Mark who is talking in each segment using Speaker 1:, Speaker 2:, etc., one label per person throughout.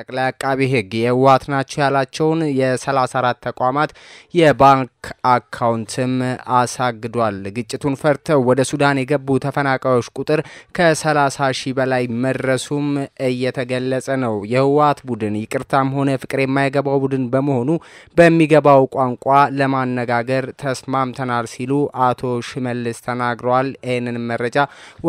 Speaker 1: ጠቅላይ አቃቢ ህግ የህወሓት ናቸው ያላቸውን የ34 ተቋማት የባንክ አካውንትም አሳግዷል። ግጭቱን ፈርተው ወደ ሱዳን የገቡ ተፈናቃዮች ቁጥር ከ30 ሺህ በላይ መድረሱም እየተገለጸ ነው። የህወሓት ቡድን ይቅርታም ሆነ ፍቅር የማይገባው ቡድን በመሆኑ በሚገባው ቋንቋ ለማነጋገር ተስማምተናል ሲሉ አቶ ሽመልስ ተናግረዋል። ይህንን መረጃ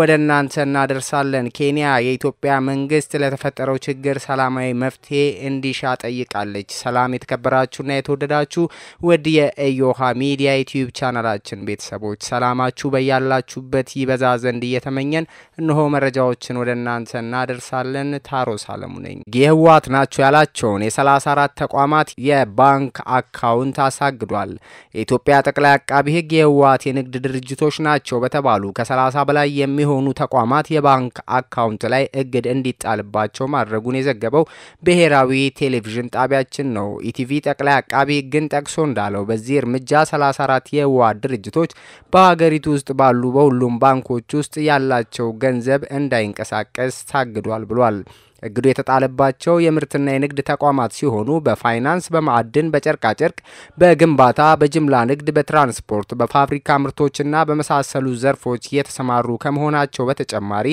Speaker 1: ወደ እናንተ እናደርሳለን። ኬንያ የኢትዮጵያ መንግስት ለተፈጠረው ችግር ሰላማዊ መፍትሄ እንዲሻ ጠይቃለች። ሰላም የተከበራችሁና የተወደዳችሁ ውድ የኢዮሃ ሚዲያ ዩቲዩብ ቻናላችን ቤተሰቦች ሰላማችሁ በያላችሁበት ይበዛ ዘንድ እየተመኘን እነሆ መረጃዎችን ወደ እናንተ እናደርሳለን። ታሮስ አለሙ ነኝ። የህወሓት ናቸው ያላቸውን የ34 ተቋማት የባንክ አካውንት አሳግዷል። የኢትዮጵያ ጠቅላይ አቃቢ ህግ የህወሓት የንግድ ድርጅቶች ናቸው በተባሉ ከ30 በላይ የሚሆኑ ተቋማት የባንክ አካውንት ላይ እግድ እንዲጣልባቸው ማድረጉን የዘገበው ብሔራዊ ቴሌቪዥን ጣቢያችን ነው። ኢቲቪ ጠቅላይ አቃቢ ሕግን ጠቅሶ እንዳለው በዚህ እርምጃ 34 የህወሓት ድርጅቶች በሀገሪቱ ውስጥ ባሉ በሁሉም ባንኮች ውስጥ ያላቸው ገንዘብ እንዳይንቀሳቀስ ታግዷል ብሏል። እግዱ የተጣለባቸው የምርትና የንግድ ተቋማት ሲሆኑ በፋይናንስ፣ በማዕድን፣ በጨርቃጨርቅ፣ በግንባታ፣ በጅምላ ንግድ፣ በትራንስፖርት፣ በፋብሪካ ምርቶችና በመሳሰሉ ዘርፎች የተሰማሩ ከመሆናቸው በተጨማሪ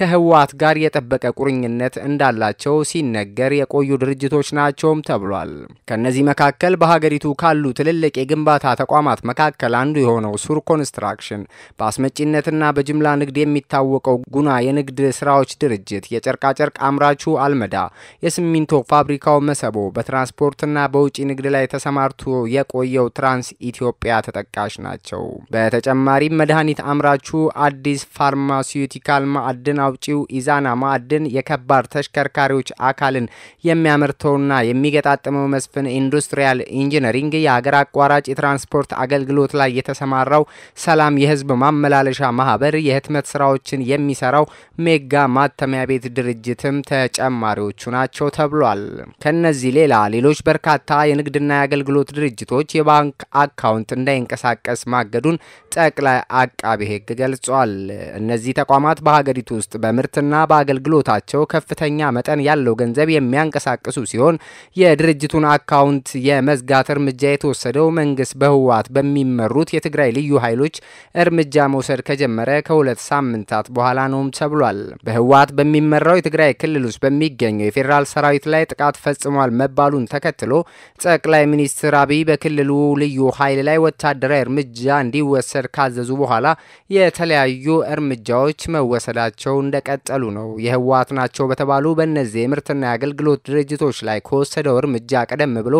Speaker 1: ከህወሓት ጋር የጠበቀ ቁርኝነት እንዳላቸው ሲነገር የቆዩ ድርጅቶች ናቸውም ተብሏል። ከእነዚህ መካከል በሀገሪቱ ካሉ ትልልቅ የግንባታ ተቋማት መካከል አንዱ የሆነው ሱር ኮንስትራክሽን በአስመጪነትና በጅምላ ንግድ የሚታወቀው ጉና የንግድ ስራዎች ድርጅት የጨርቃጨርቅ አምራ መስራቹ አልመዳ የሲሚንቶ ፋብሪካው መሰቦ በትራንስፖርትና በውጪ ንግድ ላይ ተሰማርቶ የቆየው ትራንስ ኢትዮጵያ ተጠቃሽ ናቸው። በተጨማሪም መድኃኒት አምራቹ አዲስ ፋርማሲዩቲካል፣ ማዕድን አውጪው ኢዛና ማዕድን፣ የከባድ ተሽከርካሪዎች አካልን የሚያመርተውና የሚገጣጠመው መስፍን ኢንዱስትሪያል ኢንጂነሪንግ፣ የሀገር አቋራጭ የትራንስፖርት አገልግሎት ላይ የተሰማራው ሰላም የህዝብ ማመላለሻ ማህበር፣ የህትመት ስራዎችን የሚሰራው ሜጋ ማተሚያ ቤት ድርጅትም ተ ተጨማሪዎቹ ናቸው ተብሏል። ከነዚህ ሌላ ሌሎች በርካታ የንግድና የአገልግሎት ድርጅቶች የባንክ አካውንት እንዳይንቀሳቀስ ማገዱን ጠቅላይ አቃቤ ሕግ ገልጿል። እነዚህ ተቋማት በሀገሪቱ ውስጥ በምርትና በአገልግሎታቸው ከፍተኛ መጠን ያለው ገንዘብ የሚያንቀሳቅሱ ሲሆን የድርጅቱን አካውንት የመዝጋት እርምጃ የተወሰደው መንግስት በህወሓት በሚመሩት የትግራይ ልዩ ኃይሎች እርምጃ መውሰድ ከጀመረ ከሁለት ሳምንታት በኋላ ነውም ተብሏል። በህወሓት በሚመራው የትግራይ ክልል ክልል ውስጥ በሚገኘው የፌዴራል ሰራዊት ላይ ጥቃት ፈጽሟል መባሉን ተከትሎ ጠቅላይ ሚኒስትር አብይ በክልሉ ልዩ ኃይል ላይ ወታደራዊ እርምጃ እንዲወሰድ ካዘዙ በኋላ የተለያዩ እርምጃዎች መወሰዳቸው እንደቀጠሉ ነው። የህወሓት ናቸው በተባሉ በእነዚህ የምርትና የአገልግሎት ድርጅቶች ላይ ከወሰደው እርምጃ ቀደም ብሎ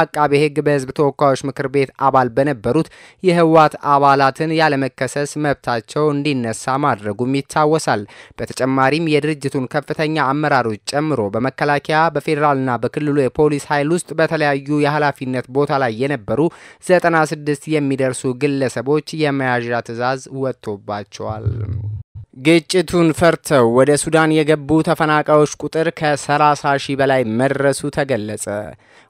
Speaker 1: አቃቤ ሕግ በህዝብ ተወካዮች ምክር ቤት አባል በነበሩት የህወሓት አባላትን ያለመከሰስ መብታቸው እንዲነሳ ማድረጉም ይታወሳል። በተጨማሪም የድርጅቱን ከፍተኛ አመራሮች ጨምሮ በመከላከያ በፌዴራልና በክልሉ የፖሊስ ኃይል ውስጥ በተለያዩ የኃላፊነት ቦታ ላይ የነበሩ 96 የሚደርሱ ግለሰቦች የመያዣ ትዕዛዝ ወጥቶባቸዋል። ግጭቱን ፈርተው ወደ ሱዳን የገቡ ተፈናቃዮች ቁጥር ከ30 ሺህ በላይ መድረሱ ተገለጸ።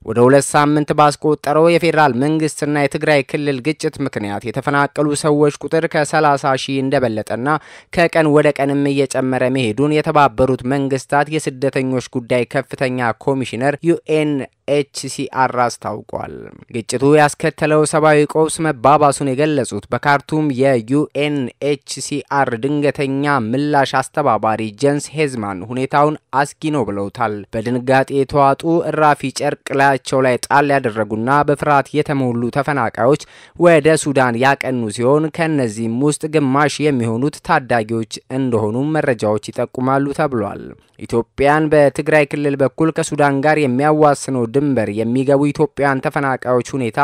Speaker 1: ወደ ሁለት ሳምንት ባስቆጠረው የፌዴራል መንግስትና የትግራይ ክልል ግጭት ምክንያት የተፈናቀሉ ሰዎች ቁጥር ከ30 ሺህ እንደበለጠና ከቀን ወደ ቀንም እየጨመረ መሄዱን የተባበሩት መንግስታት የስደተኞች ጉዳይ ከፍተኛ ኮሚሽነር ዩኤን ኤችሲአር አስታውቋል። ግጭቱ ያስከተለው ሰብአዊ ቀውስ መባባሱን የገለጹት በካርቱም የዩኤን ኤችሲአር ድንገተኛ ምላሽ አስተባባሪ ጀንስ ሄዝማን ሁኔታውን አስጊ ነው ብለውታል። በድንጋጤ የተዋጡ እራፊ ጨርቅ ላይ በላያቸው ላይ ጣል ያደረጉና በፍርሃት የተሞሉ ተፈናቃዮች ወደ ሱዳን ያቀኑ ሲሆን ከእነዚህም ውስጥ ግማሽ የሚሆኑት ታዳጊዎች እንደሆኑ መረጃዎች ይጠቁማሉ ተብሏል። ኢትዮጵያን በትግራይ ክልል በኩል ከሱዳን ጋር የሚያዋስነው ድንበር የሚገቡ ኢትዮጵያን ተፈናቃዮች ሁኔታ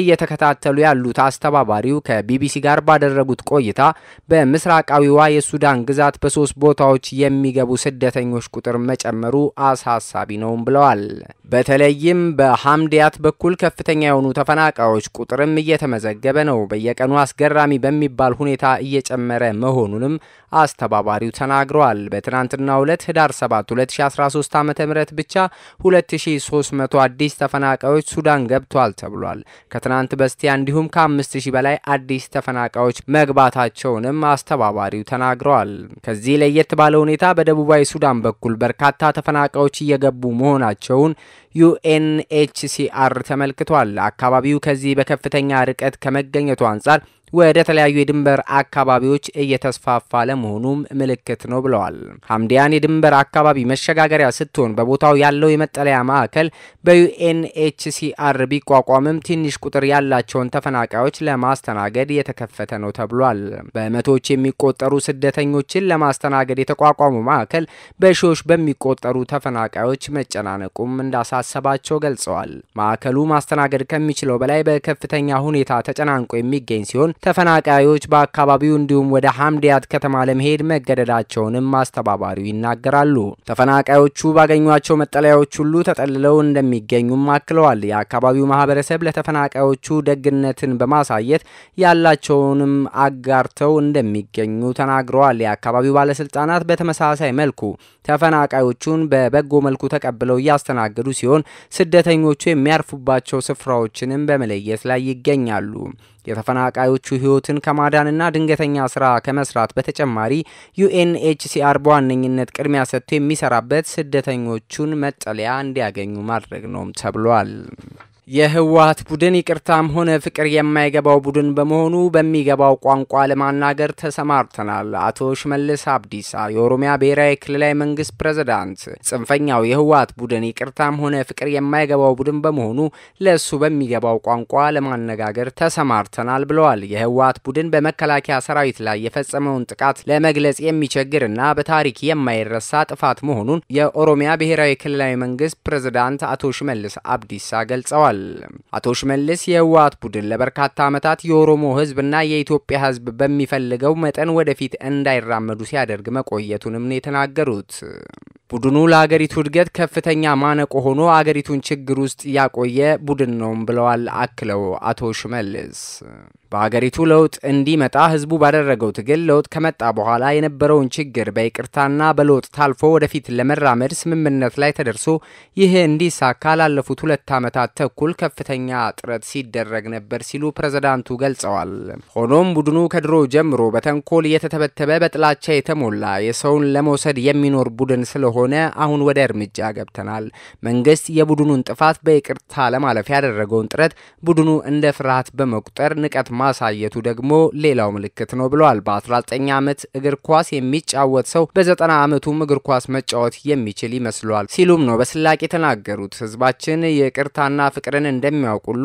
Speaker 1: እየተከታተሉ ያሉት አስተባባሪው ከቢቢሲ ጋር ባደረጉት ቆይታ በምስራቃዊዋ የሱዳን ግዛት በሶስት ቦታዎች የሚገቡ ስደተኞች ቁጥር መጨመሩ አሳሳቢ ነውም ብለዋል። በተለይም በሐምዲያት በኩል ከፍተኛ የሆኑ ተፈናቃዮች ቁጥርም እየተመዘገበ ነው። በየቀኑ አስገራሚ በሚባል ሁኔታ እየጨመረ መሆኑንም አስተባባሪው ተናግረዋል። በትናንትና ሁለት ህዳር 7 2013 ዓ ም ብቻ 2300 አዲስ ተፈናቃዮች ሱዳን ገብቷል ተብሏል። ከትናንት በስቲያ እንዲሁም ከ5000 በላይ አዲስ ተፈናቃዮች መግባታቸውንም አስተባባሪው ተናግረዋል። ከዚህ ለየት ባለ ሁኔታ በደቡባዊ ሱዳን በኩል በርካታ ተፈናቃዮች እየገቡ መሆናቸውን ዩኤንኤችሲአር ተመልክቷል። አካባቢው ከዚህ በከፍተኛ ርቀት ከመገኘቱ አንጻር ወደ ተለያዩ የድንበር አካባቢዎች እየተስፋፋ ለመሆኑም ምልክት ነው ብለዋል። ሀምዲያን የድንበር አካባቢ መሸጋገሪያ ስትሆን በቦታው ያለው የመጠለያ ማዕከል በዩኤንኤችሲአር ቢቋቋምም ትንሽ ቁጥር ያላቸውን ተፈናቃዮች ለማስተናገድ የተከፈተ ነው ተብሏል። በመቶዎች የሚቆጠሩ ስደተኞችን ለማስተናገድ የተቋቋሙ ማዕከል በሺዎች በሚቆጠሩ ተፈናቃዮች መጨናነቁም እንዳሳሰባቸው ገልጸዋል። ማዕከሉ ማስተናገድ ከሚችለው በላይ በከፍተኛ ሁኔታ ተጨናንቆ የሚገኝ ሲሆን ተፈናቃዮች በአካባቢው እንዲሁም ወደ ሐምዲያት ከተማ ለመሄድ መገደዳቸውንም አስተባባሪው ይናገራሉ። ተፈናቃዮቹ ባገኟቸው መጠለያዎች ሁሉ ተጠልለው እንደሚገኙም አክለዋል። የአካባቢው ማህበረሰብ ለተፈናቃዮቹ ደግነትን በማሳየት ያላቸውንም አጋርተው እንደሚገኙ ተናግረዋል። የአካባቢው ባለስልጣናት በተመሳሳይ መልኩ ተፈናቃዮቹን በበጎ መልኩ ተቀብለው እያስተናገዱ ሲሆን ስደተኞቹ የሚያርፉባቸው ስፍራዎችንም በመለየት ላይ ይገኛሉ። የተፈናቃዮቹ ህይወትን ከማዳንና ድንገተኛ ስራ ከመስራት በተጨማሪ ዩኤንኤችሲአር በዋነኝነት ቅድሚያ ሰጥቶ የሚሰራበት ስደተኞቹን መጠለያ እንዲያገኙ ማድረግ ነውም ተብሏል። የህወሀት ቡድን ይቅርታም ሆነ ፍቅር የማይገባው ቡድን በመሆኑ በሚገባው ቋንቋ ለማናገር ተሰማርተናል። አቶ ሽመልስ አብዲሳ የኦሮሚያ ብሔራዊ ክልላዊ መንግስት ፕሬዝዳንት፣ ጽንፈኛው የህወሀት ቡድን ይቅርታም ሆነ ፍቅር የማይገባው ቡድን በመሆኑ ለእሱ በሚገባው ቋንቋ ለማነጋገር ተሰማርተናል ብለዋል። የህወሀት ቡድን በመከላከያ ሰራዊት ላይ የፈጸመውን ጥቃት ለመግለጽ የሚቸግርና በታሪክ የማይረሳ ጥፋት መሆኑን የኦሮሚያ ብሔራዊ ክልላዊ መንግስት ፕሬዝዳንት አቶ ሽመልስ አብዲሳ ገልጸዋል። ብለዋል። አቶ ሽመልስ የህወሀት ቡድን ለበርካታ ዓመታት የኦሮሞ ህዝብና የኢትዮጵያ ህዝብ በሚፈልገው መጠን ወደፊት እንዳይራመዱ ሲያደርግ መቆየቱንም ነው የተናገሩት። ቡድኑ ለአገሪቱ እድገት ከፍተኛ ማነቆ ሆኖ አገሪቱን ችግር ውስጥ ያቆየ ቡድን ነውም ብለዋል። አክለው አቶ ሽመልስ በአገሪቱ ለውጥ እንዲመጣ ህዝቡ ባደረገው ትግል ለውጥ ከመጣ በኋላ የነበረውን ችግር በይቅርታና በለውጥ ታልፎ ወደፊት ለመራመድ ስምምነት ላይ ተደርሶ ይህ እንዲሳካ ላለፉት ሁለት ዓመታት ተኩል ከፍተኛ ጥረት ሲደረግ ነበር ሲሉ ፕሬዝዳንቱ ገልጸዋል። ሆኖም ቡድኑ ከድሮ ጀምሮ በተንኮል እየተተበተበ በጥላቻ የተሞላ የሰውን ለመውሰድ የሚኖር ቡድን ስለሆነ ከሆነ አሁን ወደ እርምጃ ገብተናል። መንግስት የቡድኑን ጥፋት በይቅርታ ለማለፍ ያደረገውን ጥረት ቡድኑ እንደ ፍርሃት በመቁጠር ንቀት ማሳየቱ ደግሞ ሌላው ምልክት ነው ብለዋል። በ19 ዓመት እግር ኳስ የሚጫወት ሰው በ90 ዓመቱም እግር ኳስ መጫወት የሚችል ይመስሏል ሲሉም ነው በስላቅ የተናገሩት። ህዝባችን ይቅርታና ፍቅርን እንደሚያውቅ ሁሉ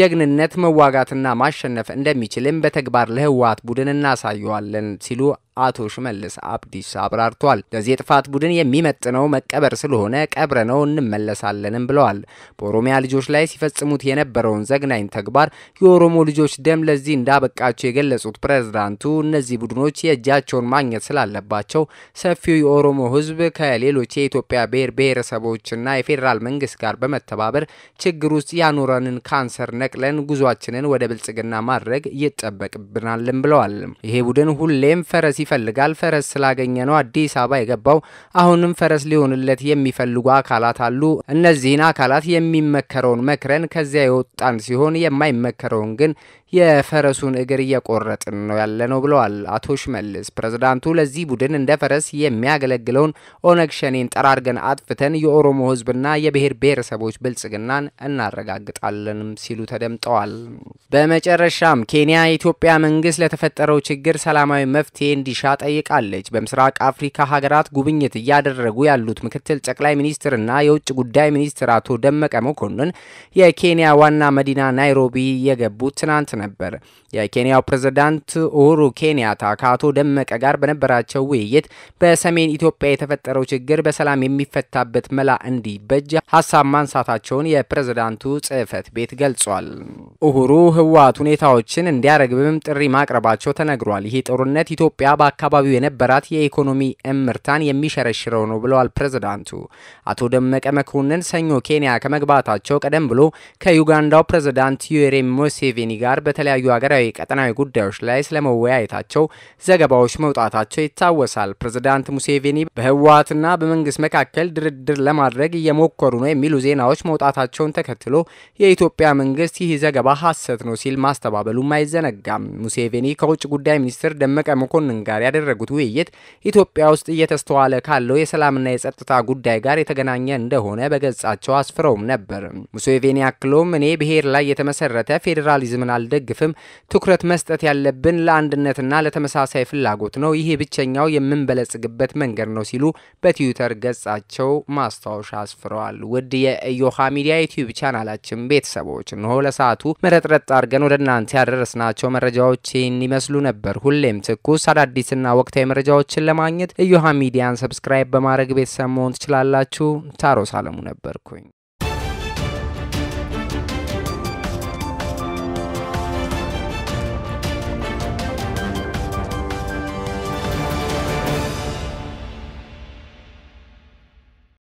Speaker 1: ጀግንነት መዋጋትና ማሸነፍ እንደሚችልም በተግባር ለህወሓት ቡድን እናሳየዋለን ሲሉ አቶ ሽመልስ አብዲስ አብራርቷል። ለዚህ የጥፋት ቡድን የሚመጥነው መቀበር ስለሆነ ቀብረ ነው እንመለሳለንም ብለዋል። በኦሮሚያ ልጆች ላይ ሲፈጽሙት የነበረውን ዘግናኝ ተግባር የኦሮሞ ልጆች ደም ለዚህ እንዳበቃቸው የገለጹት ፕሬዝዳንቱ እነዚህ ቡድኖች የእጃቸውን ማግኘት ስላለባቸው ሰፊው የኦሮሞ ሕዝብ ከሌሎች የኢትዮጵያ ብሔር ብሔረሰቦችና የፌዴራል መንግስት ጋር በመተባበር ችግር ውስጥ ያኖረንን ካንሰር ነቅለን ጉዟችንን ወደ ብልጽግና ማድረግ ይጠበቅብናልም ብለዋል። ይሄ ቡድን ሁሌም ፈረስ ይፈልጋል። ፈረስ ስላገኘ ነው አዲስ አበባ የገባው። አሁንም ፈረስ ሊሆንለት የሚፈልጉ አካላት አሉ። እነዚህን አካላት የሚመከረውን መክረን ከዚያ የወጣን ሲሆን የማይመከረውን ግን የፈረሱን እግር እየቆረጥን ነው ነው ብለዋል አቶ ሽመልስ። ፕሬዝዳንቱ ለዚህ ቡድን እንደ ፈረስ የሚያገለግለውን ኦነግ ሸኔን ጠራርገን አጥፍተን የኦሮሞ ህዝብና የብሔር ብሔረሰቦች ብልጽግናን እናረጋግጣለንም ሲሉ ተደምጠዋል። በመጨረሻም ኬንያ የኢትዮጵያ መንግስት ለተፈጠረው ችግር ሰላማዊ መፍትሄ እንዲሻ ጠይቃለች። በምስራቅ አፍሪካ ሀገራት ጉብኝት እያደረጉ ያሉት ምክትል ጠቅላይ ሚኒስትርና የውጭ ጉዳይ ሚኒስትር አቶ ደመቀ መኮንን የኬንያ ዋና መዲና ናይሮቢ የገቡት ትናንት ነው። ነበር። የኬንያው ፕሬዝዳንት ኡሁሩ ኬንያታ ከአቶ ደመቀ ጋር በነበራቸው ውይይት በሰሜን ኢትዮጵያ የተፈጠረው ችግር በሰላም የሚፈታበት መላ እንዲበጅ ሀሳብ ማንሳታቸውን የፕሬዝዳንቱ ጽህፈት ቤት ገልጿል። ኡሁሩ ህወሓት ሁኔታዎችን እንዲያረግብም ጥሪ ማቅረባቸው ተነግሯል። ይህ ጦርነት ኢትዮጵያ በአካባቢው የነበራት የኢኮኖሚ እምርታን የሚሸረሽረው ነው ብለዋል ፕሬዝዳንቱ። አቶ ደመቀ መኮንን ሰኞ ኬንያ ከመግባታቸው ቀደም ብሎ ከዩጋንዳው ፕሬዝዳንት ዩዌሪ ሙሴቬኒ ጋር በተለያዩ ሀገራዊ ቀጠናዊ ጉዳዮች ላይ ስለመወያየታቸው ዘገባዎች መውጣታቸው ይታወሳል። ፕሬዝዳንት ሙሴቬኒ በህወሀትና በመንግስት መካከል ድርድር ለማድረግ እየሞከሩ ነው የሚሉ ዜናዎች መውጣታቸውን ተከትሎ የኢትዮጵያ መንግስት ይህ ዘገባ ሀሰት ነው ሲል ማስተባበሉም አይዘነጋም። ሙሴቬኒ ከውጭ ጉዳይ ሚኒስትር ደመቀ መኮንን ጋር ያደረጉት ውይይት ኢትዮጵያ ውስጥ እየተስተዋለ ካለው የሰላምና የጸጥታ ጉዳይ ጋር የተገናኘ እንደሆነ በገጻቸው አስፍረውም ነበር። ሙሴቬኒ አክሎም እኔ ብሔር ላይ የተመሰረተ ፌዴራሊዝምን አልደ ብንደግፍም ትኩረት መስጠት ያለብን ለአንድነትና ለተመሳሳይ ፍላጎት ነው። ይህ ብቸኛው የምንበለጽግበት መንገድ ነው ሲሉ በትዊተር ገጻቸው ማስታወሻ አስፍረዋል። ውድ የኢዮሃ ሚዲያ ዩቲዩብ ቻናላችን ቤተሰቦች እንሆ ለሰዓቱ መረጥረጥ አድርገን ወደ እናንተ ያደረስናቸው መረጃዎች ይህን ይመስሉ ነበር። ሁሌም ትኩስ አዳዲስና ወቅታዊ መረጃዎችን ለማግኘት ኢዮሃ ሚዲያን ሰብስክራይብ በማድረግ ቤተሰብ መሆን ትችላላችሁ። ታሮስ አለሙ ነበርኩኝ።